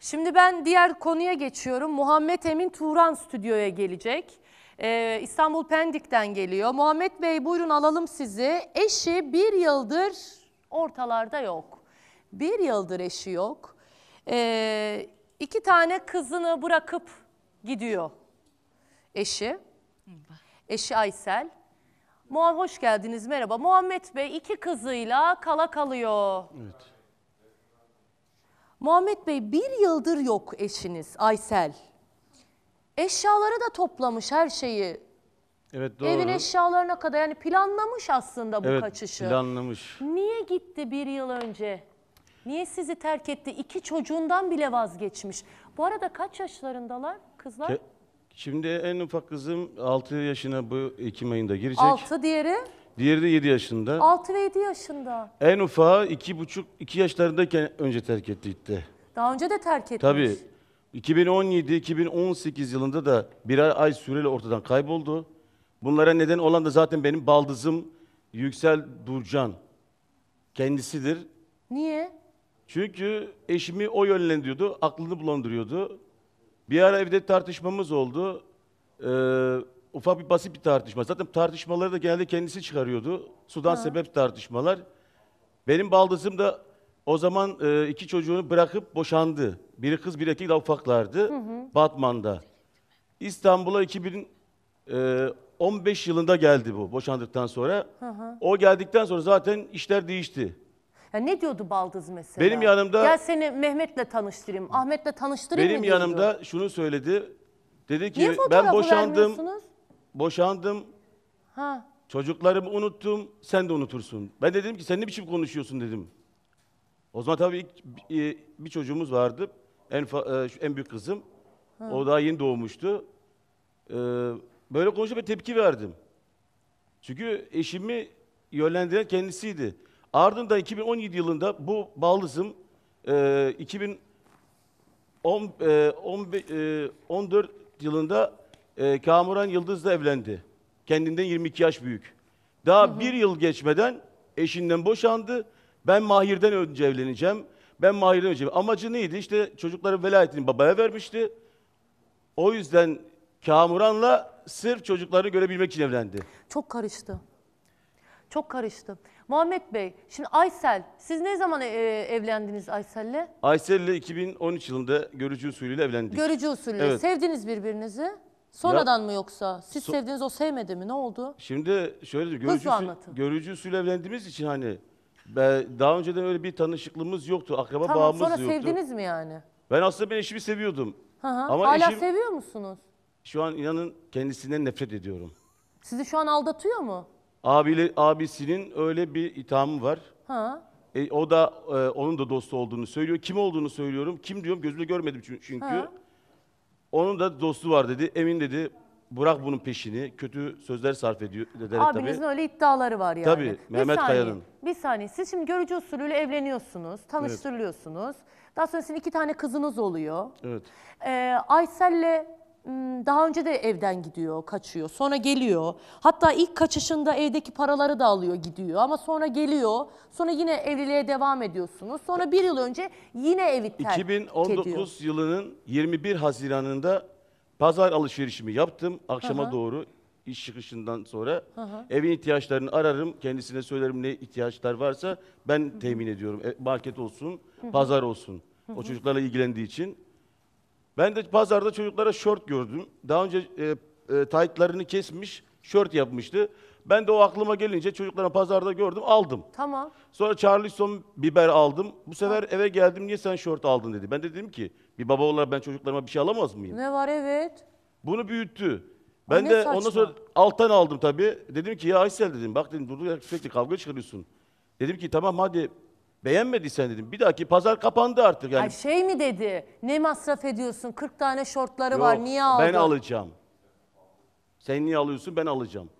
Şimdi ben diğer konuya geçiyorum. Muhammed Emin Turan stüdyoya gelecek. Ee, İstanbul Pendik'ten geliyor. Muhammed Bey buyurun alalım sizi. Eşi bir yıldır ortalarda yok. Bir yıldır eşi yok. Ee, iki tane kızını bırakıp gidiyor eşi. Eşi Aysel. Muhammed hoş geldiniz merhaba. Muhammed Bey iki kızıyla kala kalıyor. Evet. Muhammed Bey bir yıldır yok eşiniz Aysel. Eşyaları da toplamış her şeyi. Evet doğru. Evin eşyalarına kadar yani planlamış aslında bu evet, kaçışı. planlamış. Niye gitti bir yıl önce? Niye sizi terk etti? İki çocuğundan bile vazgeçmiş. Bu arada kaç yaşlarındalar kızlar? Ke- Şimdi en ufak kızım 6 yaşına bu Ekim ayında girecek. 6 diğeri? Diğeri de 7 yaşında. 6 ve 7 yaşında. En ufağı 2,5 iki yaşlarındayken önce terk etti gitti. Daha önce de terk etmiş. Tabii. 2017-2018 yılında da birer ay süreyle ortadan kayboldu. Bunlara neden olan da zaten benim baldızım Yüksel Durcan kendisidir. Niye? Çünkü eşimi o yönlendiriyordu, aklını bulandırıyordu. Bir ara evde tartışmamız oldu. Ee, ufak bir basit bir tartışma. Zaten tartışmaları da genelde kendisi çıkarıyordu. Sudan sebep tartışmalar. Benim baldızım da o zaman e, iki çocuğunu bırakıp boşandı. Biri kız, bir erkek daha ufaklardı. Batman'da. İstanbul'a 2015 e, yılında geldi bu boşandıktan sonra. O geldikten sonra zaten işler değişti. Ya ne diyordu Baldız mesela? Benim yanımda- Gel seni Mehmet'le tanıştırayım, Ahmet'le tanıştırayım Benim mı yanımda şunu söyledi. Dedi ki ben fotoğrafı boşandım. vermiyorsunuz? boşandım. Ha. Çocuklarımı unuttum, sen de unutursun. Ben de dedim ki sen ne biçim konuşuyorsun dedim. O zaman tabii ilk, e, bir çocuğumuz vardı. En, e, en büyük kızım. Ha. O daha yeni doğmuştu. E, böyle konuşup tepki verdim. Çünkü eşimi yönlendiren kendisiydi. Ardından 2017 yılında bu baldızım 2014 yılında e, Kamuran Yıldız'la evlendi. Kendinden 22 yaş büyük. Daha hı hı. bir yıl geçmeden eşinden boşandı. Ben Mahir'den önce evleneceğim. Ben Mahir'den önce Amacı neydi? İşte çocukların velayetini babaya vermişti. O yüzden Kamuran'la sırf çocuklarını görebilmek için evlendi. Çok karıştı. Çok karıştı. Muhammed Bey, şimdi Aysel, siz ne zaman e, evlendiniz Aysel'le? Aysel'le 2013 yılında görücü usulüyle evlendik. Görücü usulüyle. Evet. Sevdiniz birbirinizi. Sonradan mı yoksa? Siz So- sevdiğiniz o sevmedi mi? Ne oldu? Şimdi şöyle diyeyim, görücü, usul- evlendiğimiz için hani ben, daha önceden öyle bir tanışıklığımız yoktu, akraba Tamam bağımız sonra yoktu. sevdiniz mi yani? Ben aslında ben eşimi seviyordum. Hı hı. Ama Hala eşim seviyor musunuz? şu an inanın kendisinden nefret ediyorum. Sizi şu an aldatıyor mu? Abiyle, abisinin öyle bir ithamı var. Ha. E, o da e, onun da dostu olduğunu söylüyor. Kim olduğunu söylüyorum. Kim diyorum gözümle görmedim çün- çünkü. Ha. Onun da dostu var dedi. Emin dedi bırak bunun peşini kötü sözler sarf ediyor ederek Abinizin tabii. öyle iddiaları var yani. Tabii Mehmet Kaya'nın. Bir saniye siz şimdi görücü usulüyle evleniyorsunuz, tanıştırılıyorsunuz. Daha sonra sizin iki tane kızınız oluyor. Evet. Ee, Aysel'le Hmm, daha önce de evden gidiyor, kaçıyor. Sonra geliyor. Hatta ilk kaçışında evdeki paraları da alıyor, gidiyor. Ama sonra geliyor. Sonra yine evliliğe devam ediyorsunuz. Sonra bir yıl önce yine evi terk 2019 ediyor. yılının 21 Haziran'ında pazar alışverişimi yaptım. Akşama Aha. doğru iş çıkışından sonra Aha. evin ihtiyaçlarını ararım. Kendisine söylerim ne ihtiyaçlar varsa ben temin ediyorum. E, market olsun, pazar olsun. O çocuklarla ilgilendiği için. Ben de pazarda çocuklara şort gördüm. Daha önce e, e, taytlarını kesmiş, şort yapmıştı. Ben de o aklıma gelince çocuklara pazarda gördüm, aldım. Tamam. Sonra Charleston biber aldım. Bu sefer eve geldim, niye sen şort aldın dedi. Ben de dedim ki, bir baba olarak ben çocuklarıma bir şey alamaz mıyım? Ne var evet. Bunu büyüttü. Ben ne de saçma. ondan sonra alttan aldım tabii. Dedim ki ya Aysel dedim, bak dedim durduk sürekli kavga çıkarıyorsun. Dedim ki tamam hadi Beğenmediysen dedim. Bir dahaki pazar kapandı artık yani. Ay şey mi dedi? Ne masraf ediyorsun? 40 tane şortları Yok, var. Niye aldın? Ben alacağım. Sen niye alıyorsun? Ben alacağım.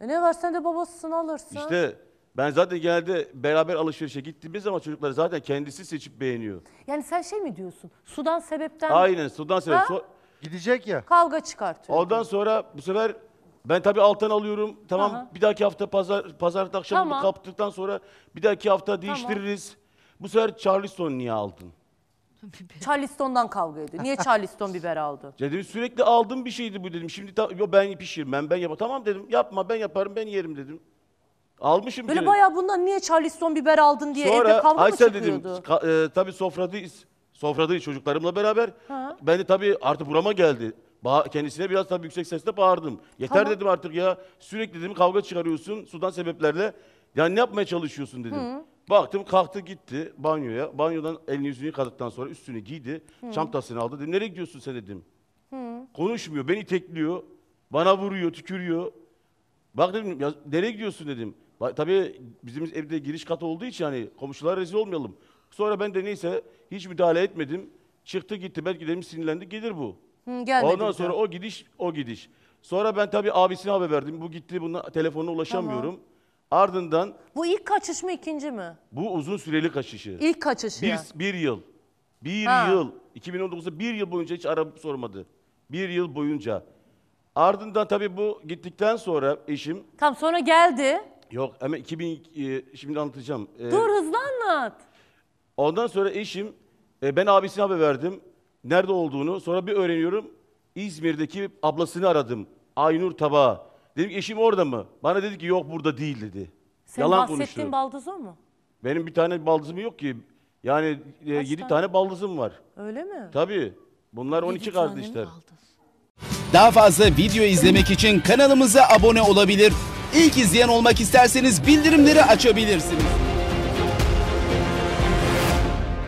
E ne var sen de babasısın alırsın. İşte ben zaten genelde beraber alışverişe gittiğimiz zaman çocuklar zaten kendisi seçip beğeniyor. Yani sen şey mi diyorsun? Sudan sebepten Aynen sudan sebepten. Ha? So- Gidecek ya. kavga çıkartıyor. Ondan sonra bu sefer ben tabii alttan alıyorum. Tamam Aha. bir dahaki hafta pazar pazartesi akşamı Tamam. kaptıktan sonra bir dahaki hafta değiştiririz. Bu sefer Charleston niye aldın? Charleston'dan kavga ediyor. Niye Charleston biber aldı? Ya dedim sürekli aldım bir şeydi bu dedim. Şimdi yo ben pişirmem ben yaparım. Tamam dedim yapma ben yaparım ben yerim dedim. Almışım Böyle bayağı bundan niye Charleston biber aldın diye evde kavga mı dedim çıkıyordu? ka- e, tabii sofradayız. Sofradayız çocuklarımla beraber. Ben de tabii artık burama geldi. Ba- kendisine biraz tabii yüksek sesle bağırdım. Yeter Tamam. dedim artık ya. Sürekli dedim kavga çıkarıyorsun sudan sebeplerle. Yani ne yapmaya çalışıyorsun dedim. Baktım kalktı gitti banyoya. Banyodan elini yüzünü yıkadıktan sonra üstünü giydi. Çantasını aldı. Dedim nereye gidiyorsun sen dedim. Konuşmuyor. Beni tekliyor. Bana vuruyor, tükürüyor. Bak dedim ya nereye gidiyorsun dedim. Ba- Tabii bizim evde giriş katı olduğu için hani komşular rezil olmayalım. Sonra ben de neyse hiç müdahale etmedim. Çıktı gitti. Belki dedim sinirlendi gelir bu. Hı, Ondan sonra o gidiş o gidiş. Sonra ben tabii abisine haber verdim. Bu gitti buna telefonuna ulaşamıyorum. Ardından Bu ilk kaçış mı ikinci mi? bu uzun süreli kaçışı. İlk kaçışı. Bir, bir yıl. Bir Ha. yıl. 2019'da bir yıl boyunca hiç arabı sormadı. Bir yıl boyunca. Ardından tabii bu gittikten sonra eşim Tamam sonra geldi. yok hemen 2000 e, şimdi anlatacağım. E, Dur hızlı anlat. Ondan sonra eşim e, ben abisine haber verdim. Nerede olduğunu sonra bir öğreniyorum. İzmir'deki ablasını aradım. Aynur Tabağa. Dedim eşim orada mı? Bana dedi ki yok burada değil dedi. Sen Yalan bahsettiğin konuştu. baldız o Benim bir tane baldızım yok ki. Yani e, 7 tane? tane baldızım var. Öyle mi? Tabii. Bunlar 12 kardeşler. Daha fazla video izlemek için kanalımıza abone olabilir. İlk izleyen olmak isterseniz bildirimleri açabilirsiniz.